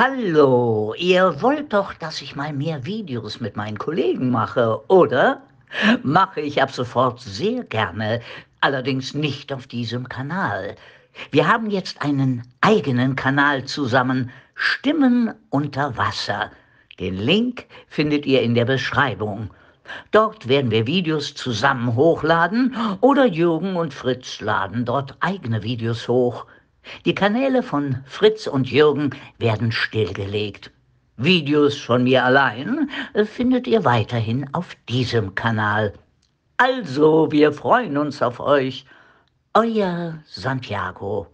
Hallo, ihr wollt doch, dass ich mal mehr Videos mit meinen Kollegen mache, oder? Mache ich ab sofort sehr gerne, allerdings nicht auf diesem Kanal. Wir haben jetzt einen eigenen Kanal zusammen, Stimmen unter Wasser. Den Link findet ihr in der Beschreibung. Dort werden wir Videos zusammen hochladen oder Jürgen und Fritz laden dort eigene Videos hoch. Die Kanäle von Fritz und Jürgen werden stillgelegt. Videos von mir allein äh, findet ihr weiterhin auf diesem Kanal. Also, wir freuen uns auf euch. Euer Santiago.